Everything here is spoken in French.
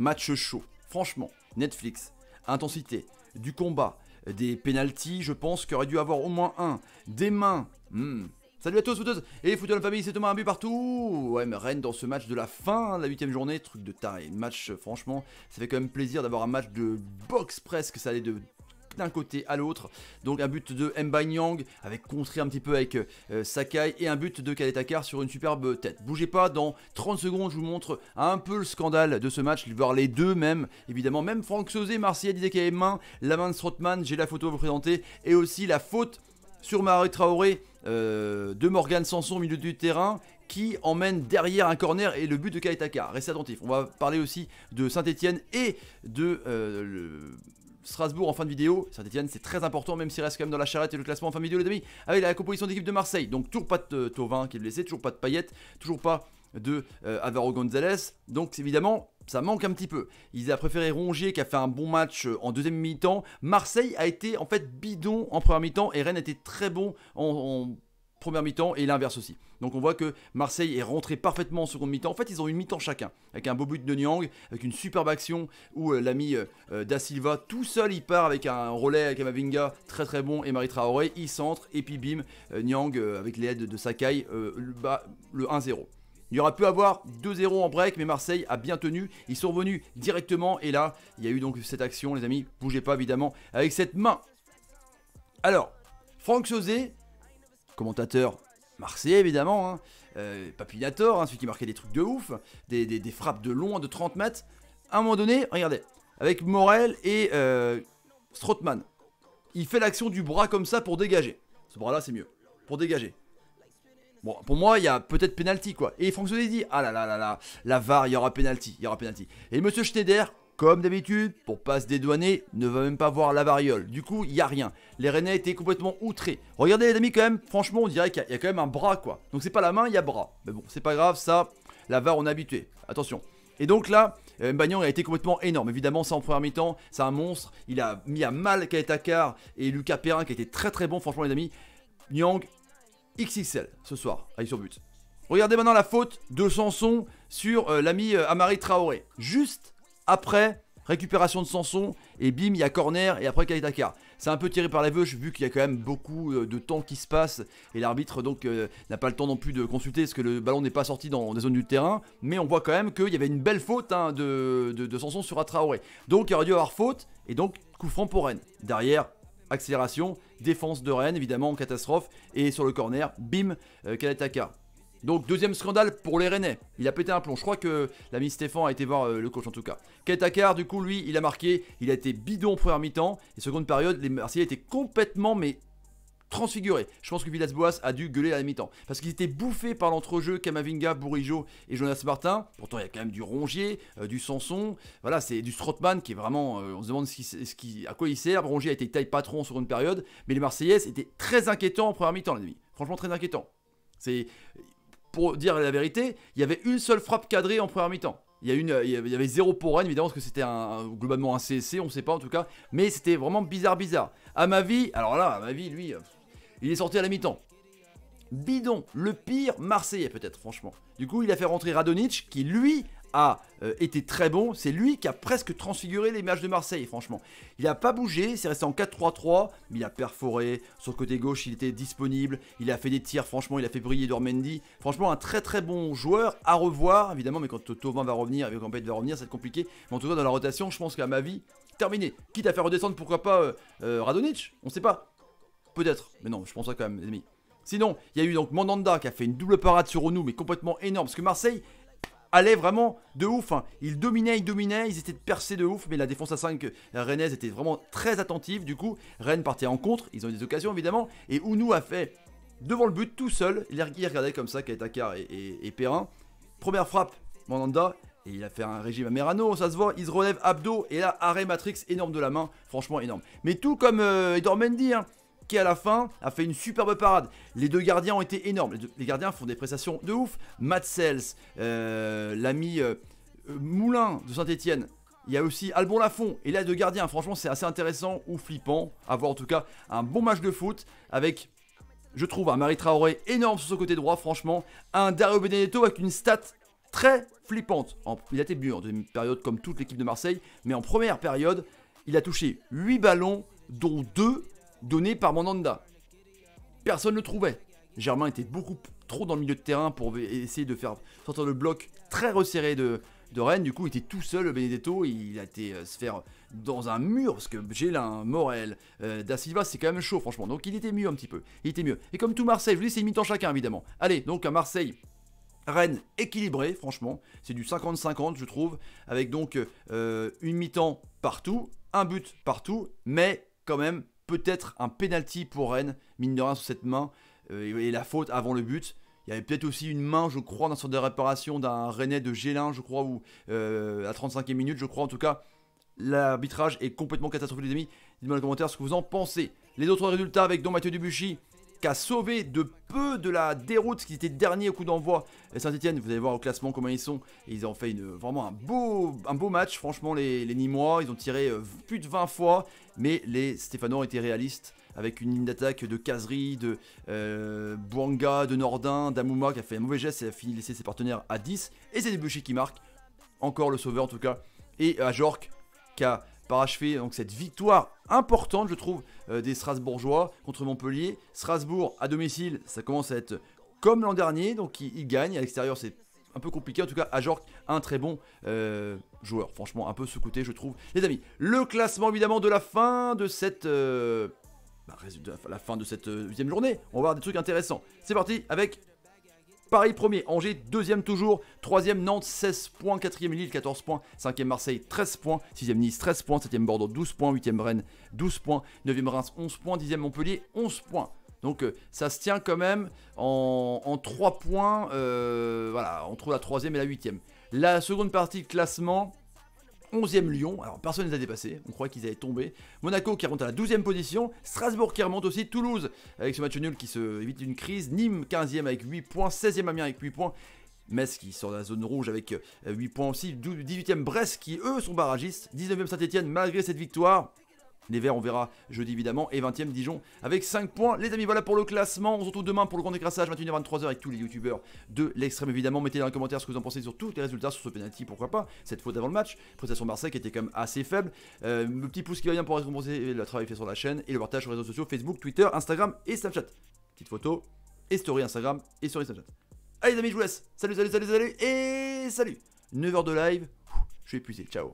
Match chaud, franchement, Netflix, intensité, du combat, des pénalties, je pense qu'il aurait dû avoir au moins un, des mains. Hmm. Salut à tous footeuses et foot de la famille, c'est Thomas, un but partout Ouais mais Rennes dans ce match de la fin, de la huitième journée, truc de taré, match franchement, ça fait quand même plaisir d'avoir un match de boxe presque, ça allait de d'un côté à l'autre. Donc un but de Mbanyang avec contré un petit peu avec euh, euh, Sakai et un but de Kaletakar sur une superbe tête. Bougez pas, dans 30 secondes je vous montre un peu le scandale de ce match, voir les deux même, évidemment. Même Franck Sauzé, Marcia, disait qu'il y main, la main de Strotman, j'ai la photo à vous présenter, et aussi la faute sur Marie Traoré euh, de Morgan Sanson au milieu du terrain qui emmène derrière un corner et le but de Kaitaka. Restez attentifs. On va parler aussi de Saint-Etienne et de Strasbourg en fin de vidéo. Saint-Etienne, c'est très important, même s'il reste quand même dans la charrette et le classement en fin de vidéo, les amis. Avec ah la composition d'équipe de Marseille. Donc, toujours pas de euh, Tauvin qui est blessé, toujours pas de Payette, toujours pas de euh, Averro Gonzalez. Donc évidemment, ça manque un petit peu. Ils a préféré Rongier qui a fait un bon match euh, en deuxième mi-temps. Marseille a été en fait bidon en première mi-temps et Rennes était très bon en première mi-temps et l'inverse aussi. Donc on voit que Marseille est rentré parfaitement en seconde mi-temps. En fait, ils ont une mi-temps chacun, avec un beau but de Niang, avec une superbe action où euh, l'ami euh, euh, Da Silva tout seul il part avec un relais avec Amavinga très très bon et Marie Traoré, il centre et puis bim, Niang avec l'aide de Sakai le, 1-0. Il y aura pu avoir 2-0 en break, mais Marseille a bien tenu. Ils sont revenus directement et là, il y a eu donc cette action, les amis. Bougez pas évidemment avec cette main. Alors, Franck Sosé commentateur marseillais évidemment, hein, euh, Papinator, hein, celui qui marquait des trucs de ouf, des, frappes de loin de 30 mètres. À un moment donné, regardez, avec Morel et euh, il fait l'action du bras comme ça pour dégager. Ce bras-là, c'est mieux, pour dégager. Bon, pour moi, il y a peut-être penalty quoi. Et il François dit, ah là là là là, la VAR, il y aura penalty, il y aura penalty. Et Monsieur Schneider, comme d'habitude, pour pas se dédouaner, ne va même pas voir la variole. Du coup, il y a rien. Les Rennais étaient complètement outrés. Regardez les amis quand même, franchement, on dirait qu'il y, a quand même un bras quoi. Donc c'est pas la main, il y a bras. Mais bon, c'est pas grave, ça, la VAR on est habitué. Attention. Et donc là, euh, Mbagnon a été complètement énorme. Évidemment, ça en première mi-temps, c'est un monstre. Il a mis à mal Kaetakar et Lucas Perrin qui a été très très bon, franchement les amis. Nyang XXL ce soir, aille sur but. Regardez maintenant la faute de Sanson sur euh, l'ami euh, Amari Traoré. Juste après, récupération de Sanson, et bim, il y a corner, et après Kaitaka. C'est un peu tiré par la veuches, vu qu'il y a quand même beaucoup euh, de temps qui se passe, et l'arbitre donc euh, n'a pas le temps non plus de consulter, parce que le ballon n'est pas sorti dans des zones du terrain, mais on voit quand même qu'il y avait une belle faute hein, de, Samson Sanson sur Atraoré. Donc il aurait dû avoir faute, et donc coup franc pour Rennes. Derrière, accélération, défense de Rennes, évidemment, catastrophe, et sur le corner, bim, euh, donc deuxième scandale pour les Rennais. Il a pété un plomb. Je crois que l'ami Stéphane a été voir euh, le coach en tout cas. Ketakar, du coup, lui, il a marqué. Il a été bidon en première mi-temps. Et seconde période, les Marseillais étaient complètement mais transfigurés. Je pense que Villas-Boas a dû gueuler à la mi-temps. Parce qu'ils étaient bouffés par l'entrejeu Kamavinga, Bourigeau et Jonas Martin. Pourtant, il y a quand même du Rongier, euh, du Sanson. Voilà, c'est du Strotman qui est vraiment... Euh, on se demande qui, à quoi il sert. Rongier a été taille patron sur une période. Mais les Marseillais étaient très inquiétants en première mi-temps, l'ennemi. Franchement, très inquiétants. C'est pour dire la vérité, il y avait une seule frappe cadrée en première mi-temps. Il y, euh, il y avait zéro pour Rennes, évidemment, parce que c'était globalement un CSC, on ne sait pas en tout cas. Mais c'était vraiment bizarre, bizarre. À ma vie, alors là, à ma vie, lui, euh, il est sorti à la mi-temps. Bidon, le pire Marseillais peut-être, franchement. Du coup, il a fait rentrer Radonic, qui lui a euh, été très bon. C'est lui qui a presque transfiguré les de Marseille, franchement. Il n'a pas bougé, c'est resté en 4-3-3, mais il a perforé. Sur le côté gauche, il était disponible. Il a fait des tirs, franchement, il a fait briller Dormendi. Franchement, un très très bon joueur à revoir, évidemment. Mais quand Thauvin va revenir et quand va revenir, ça compliqué. Mais en tout cas, dans la rotation, je pense qu'à ma vie, terminé. Quitte à faire redescendre, pourquoi pas euh, euh On sait pas. Peut-être, mais non, je pense pas quand même, les amis. Sinon, il y a eu donc Mandanda qui a fait une double parade sur nous mais complètement énorme, parce que Marseille allait vraiment de ouf. Hein. Ils dominaient, ils dominaient, ils étaient percés de ouf, mais la défense à 5 euh, Rennes était vraiment très attentive. Du coup, Rennes partait en contre, ils ont des occasions évidemment, et Ounou a fait devant le but tout seul. Il regardait comme ça Kaitakar et, et, et Perrin. Première frappe, Mandanda, et il a fait un régime à Merano, ça se voit, il se relève abdo et là, arrêt Matrix, énorme de la main, franchement énorme. Mais tout comme euh, Mendy hein, qui à la fin a fait une superbe parade. Les deux gardiens ont été énormes. Les, gardiens font des prestations de ouf. Matt Sells, euh, l'ami euh, Moulin de Saint-Etienne. Il y a aussi Albon Lafont et là deux gardiens. Franchement, c'est assez intéressant ou flippant. Avoir en tout cas un bon match de foot avec je trouve un Marie Traoré énorme sur son côté droit, franchement. Un Dario Benedetto avec une stat très flippante. il a été mieux en deuxième période comme toute l'équipe de Marseille, mais en première période, il a touché 8 ballons, dont 2 donné par Mandanda. Personne ne le trouvait. Germain était beaucoup trop dans le milieu de terrain pour essayer de faire sortir le bloc très resserré de, Rennes. Du coup, il était tout seul, Benedetto. Il a été euh, se faire dans un mur, parce que Gélin, Morel, euh, Da Silva, c'est quand même chaud, franchement. Donc, il était mieux un petit peu. Il était mieux. Et comme tout Marseille, je vous dis, mi-temps chacun, évidemment. Allez, donc à Marseille. Rennes équilibré, franchement, c'est du 50-50 je trouve, avec donc euh, une mi-temps partout, un but partout, mais quand même peut-être un penalty pour Rennes, mine de rien, sur cette main, euh, et la faute avant le but. Il y avait peut-être aussi une main, je crois, dans sorte de réparation d'un Rennais de Gélin, je crois, ou euh, à 35e minute, je crois. En tout cas, l'arbitrage est complètement catastrophique, les amis. Dites-moi dans les commentaires ce que vous en pensez. Les autres résultats avec Don Mathieu Dubuchy, qui a sauvé de peu de la déroute, qui était dernier au coup d'envoi. Saint-Etienne, vous allez voir au classement comment ils sont. Et ils ont fait vraiment un beau, un beau match, franchement, les, les Ils ont tiré euh, plus de 20 fois, mais les Stéphanois ont été réalistes avec une ligne d'attaque de Kazri, de euh, Bouanga, de Nordin, d'Amouma qui a fait un mauvais geste et a fini de laisser ses partenaires à 10. Et c'est Debuchy qui marque, encore le sauveur en tout cas. Et Ajork qui a parachever donc cette victoire importante, je trouve, euh, des Strasbourgeois contre Montpellier. Strasbourg à domicile, ça commence à être comme l'an dernier, donc ils, gagnent. À l'extérieur, c'est un peu compliqué. En tout cas, Ajorc, un très bon euh, joueur. Franchement, un peu sous côté, je trouve. Les amis, le classement évidemment de la fin de cette. Euh, bah, la fin de cette huitième journée, on va voir des trucs intéressants. C'est parti avec Paris premier, Angers deuxième toujours, troisième Nantes 16 points, quatrième Lille 14 points, cinquième Marseille 13 points, sixième Nice 13 points, septième Bordeaux 12 points, huitième Rennes 12 points, neuvième Reims 11 points, dixième Montpellier 11 points. Donc euh, ça se tient quand même en, en 3 points, euh, voilà, entre la troisième et la huitième. La seconde partie de classement, 11e Lyon, alors personne ne les a dépassés, on croyait qu'ils allaient tomber. Monaco qui remonte à la 12e position, Strasbourg qui remonte aussi, Toulouse avec ce match nul qui se évite une crise, Nîmes 15e avec 8 points, 16e Amiens avec 8 points. Metz qui sort de la zone rouge avec 8 euh, points aussi, 18e Brest qui eux sont barragistes, 19e Saint-Etienne malgré cette victoire, les Verts, on verra jeudi évidemment. Et 20ème Dijon avec 5 points. Les amis, voilà pour le classement. On se retrouve demain pour le grand écrasage. 21h, 23h avec tous les youtubeurs de l'extrême évidemment. Mettez dans les commentaires ce que vous en pensez sur tous les résultats, sur ce penalty, pourquoi pas. Cette faute avant le match. Prestation Marseille qui était quand même assez faible. Euh, le petit pouce qui va bien pour récompenser le travail fait sur la chaîne et le partage sur les réseaux sociaux Facebook, Twitter, Instagram et Snapchat. Petite photo et story Instagram et story Snapchat. Allez les amis, je vous laisse. Salut, salut, salut, salut et salut. 9h de live. Je suis épuisé. Ciao.